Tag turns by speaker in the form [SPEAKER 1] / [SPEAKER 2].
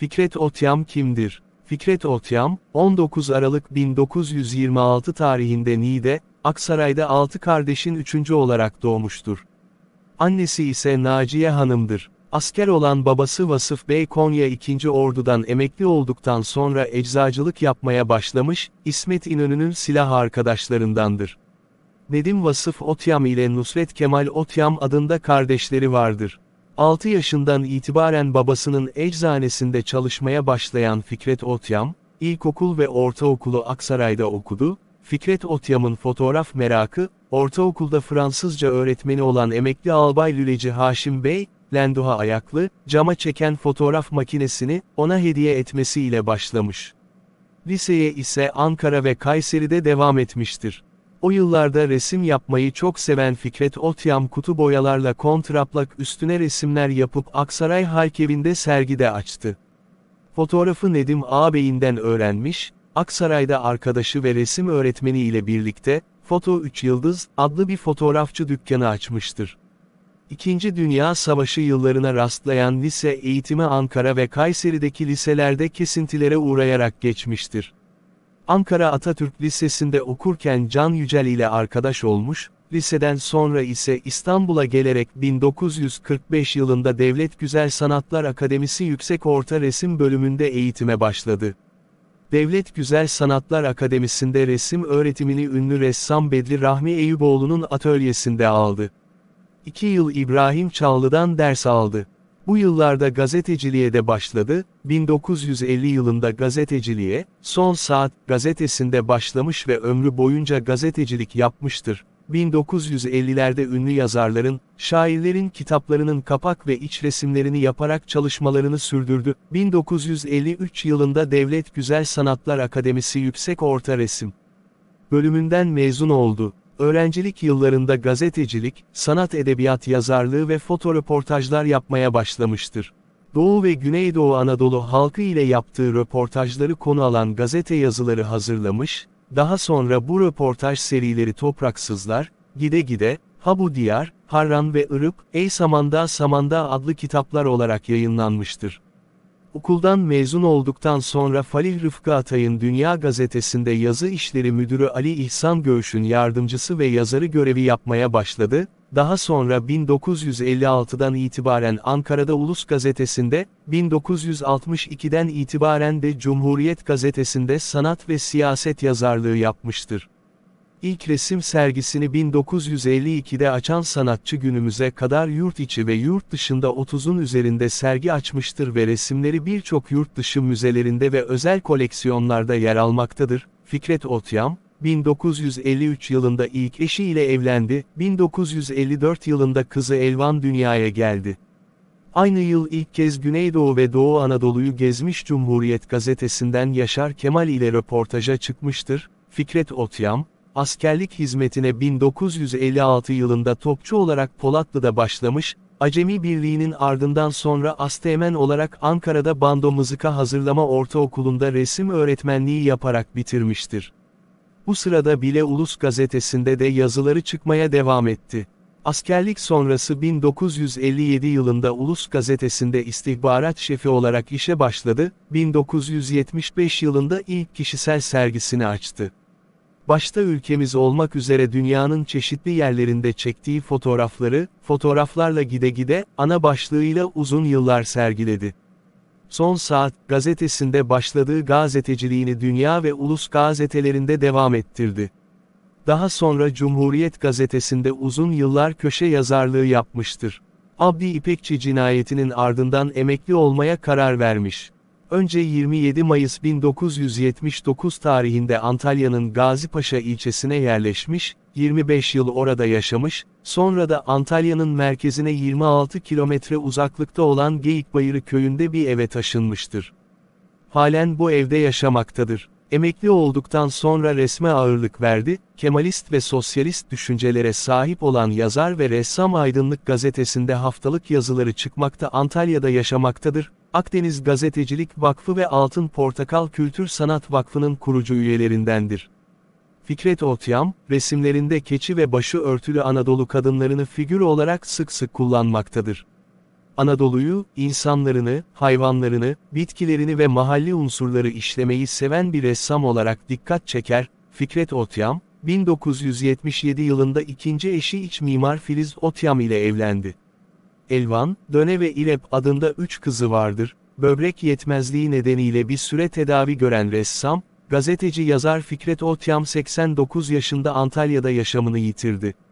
[SPEAKER 1] Fikret Otyam kimdir? Fikret Otyam, 19 Aralık 1926 tarihinde Niğde, Aksaray'da 6 kardeşin üçüncü olarak doğmuştur. Annesi ise Naciye Hanım'dır. Asker olan babası Vasıf Bey Konya 2. Ordu'dan emekli olduktan sonra eczacılık yapmaya başlamış, İsmet İnönü'nün silah arkadaşlarındandır. Nedim Vasıf Otyam ile Nusret Kemal Otyam adında kardeşleri vardır. 6 yaşından itibaren babasının eczanesinde çalışmaya başlayan Fikret Otyam, ilkokul ve ortaokulu Aksaray'da okudu, Fikret Otyam'ın fotoğraf merakı, ortaokulda Fransızca öğretmeni olan emekli albay lüleci Haşim Bey, Lenduha ayaklı, cama çeken fotoğraf makinesini ona hediye etmesiyle başlamış. Liseye ise Ankara ve Kayseri'de devam etmiştir. O yıllarda resim yapmayı çok seven Fikret Otyam kutu boyalarla kontraplak üstüne resimler yapıp Aksaray Halkevi'nde sergide açtı. Fotoğrafı Nedim ağabeyinden öğrenmiş, Aksaray'da arkadaşı ve resim öğretmeni ile birlikte, Foto 3 Yıldız adlı bir fotoğrafçı dükkanı açmıştır. İkinci Dünya Savaşı yıllarına rastlayan lise eğitimi Ankara ve Kayseri'deki liselerde kesintilere uğrayarak geçmiştir. Ankara Atatürk Lisesi'nde okurken Can Yücel ile arkadaş olmuş, liseden sonra ise İstanbul'a gelerek 1945 yılında Devlet Güzel Sanatlar Akademisi Yüksek Orta Resim bölümünde eğitime başladı. Devlet Güzel Sanatlar Akademisi'nde resim öğretimini ünlü ressam Bedri Rahmi Eyüboğlu'nun atölyesinde aldı. İki yıl İbrahim Çağlı'dan ders aldı. Bu yıllarda gazeteciliğe de başladı, 1950 yılında gazeteciliğe, Son Saat gazetesinde başlamış ve ömrü boyunca gazetecilik yapmıştır. 1950'lerde ünlü yazarların, şairlerin kitaplarının kapak ve iç resimlerini yaparak çalışmalarını sürdürdü. 1953 yılında Devlet Güzel Sanatlar Akademisi Yüksek Orta Resim bölümünden mezun oldu. Öğrencilik yıllarında gazetecilik, sanat edebiyat yazarlığı ve fotoreportajlar yapmaya başlamıştır. Doğu ve Güneydoğu Anadolu halkı ile yaptığı röportajları konu alan gazete yazıları hazırlamış, daha sonra bu röportaj serileri Topraksızlar, Gide Gide, Habu Diyar, Harran ve Irıp, Ey Samanda Samanda adlı kitaplar olarak yayınlanmıştır. Okuldan mezun olduktan sonra Falih Rıfkı Atay'ın Dünya Gazetesi'nde yazı işleri müdürü Ali İhsan Göğüş'ün yardımcısı ve yazarı görevi yapmaya başladı, daha sonra 1956'dan itibaren Ankara'da Ulus Gazetesi'nde, 1962'den itibaren de Cumhuriyet Gazetesi'nde sanat ve siyaset yazarlığı yapmıştır. İlk resim sergisini 1952'de açan sanatçı günümüze kadar yurt içi ve yurt dışında 30'un üzerinde sergi açmıştır ve resimleri birçok yurt dışı müzelerinde ve özel koleksiyonlarda yer almaktadır. Fikret Otyam, 1953 yılında ilk eşiyle evlendi, 1954 yılında kızı Elvan dünyaya geldi. Aynı yıl ilk kez Güneydoğu ve Doğu Anadolu'yu gezmiş Cumhuriyet gazetesinden Yaşar Kemal ile röportaja çıkmıştır. Fikret Otyam, askerlik hizmetine 1956 yılında topçu olarak Polatlı'da başlamış, Acemi Birliği'nin ardından sonra asteğmen olarak Ankara'da bando mızıka hazırlama ortaokulunda resim öğretmenliği yaparak bitirmiştir. Bu sırada bile Ulus gazetesinde de yazıları çıkmaya devam etti. Askerlik sonrası 1957 yılında Ulus gazetesinde istihbarat şefi olarak işe başladı, 1975 yılında ilk kişisel sergisini açtı başta ülkemiz olmak üzere dünyanın çeşitli yerlerinde çektiği fotoğrafları, fotoğraflarla gide gide, ana başlığıyla uzun yıllar sergiledi. Son Saat, gazetesinde başladığı gazeteciliğini dünya ve ulus gazetelerinde devam ettirdi. Daha sonra Cumhuriyet gazetesinde uzun yıllar köşe yazarlığı yapmıştır. Abdi İpekçi cinayetinin ardından emekli olmaya karar vermiş önce 27 Mayıs 1979 tarihinde Antalya'nın Gazipaşa ilçesine yerleşmiş, 25 yıl orada yaşamış, sonra da Antalya'nın merkezine 26 kilometre uzaklıkta olan Geyikbayırı köyünde bir eve taşınmıştır. Halen bu evde yaşamaktadır. Emekli olduktan sonra resme ağırlık verdi, Kemalist ve sosyalist düşüncelere sahip olan yazar ve ressam Aydınlık gazetesinde haftalık yazıları çıkmakta Antalya'da yaşamaktadır, Akdeniz Gazetecilik Vakfı ve Altın Portakal Kültür Sanat Vakfı'nın kurucu üyelerindendir. Fikret Otyam, resimlerinde keçi ve başı örtülü Anadolu kadınlarını figür olarak sık sık kullanmaktadır. Anadolu'yu, insanlarını, hayvanlarını, bitkilerini ve mahalli unsurları işlemeyi seven bir ressam olarak dikkat çeker, Fikret Otyam, 1977 yılında ikinci eşi iç mimar Filiz Otyam ile evlendi. Elvan, Döne ve İrep adında üç kızı vardır. Böbrek yetmezliği nedeniyle bir süre tedavi gören ressam, gazeteci yazar Fikret Otyam 89 yaşında Antalya'da yaşamını yitirdi.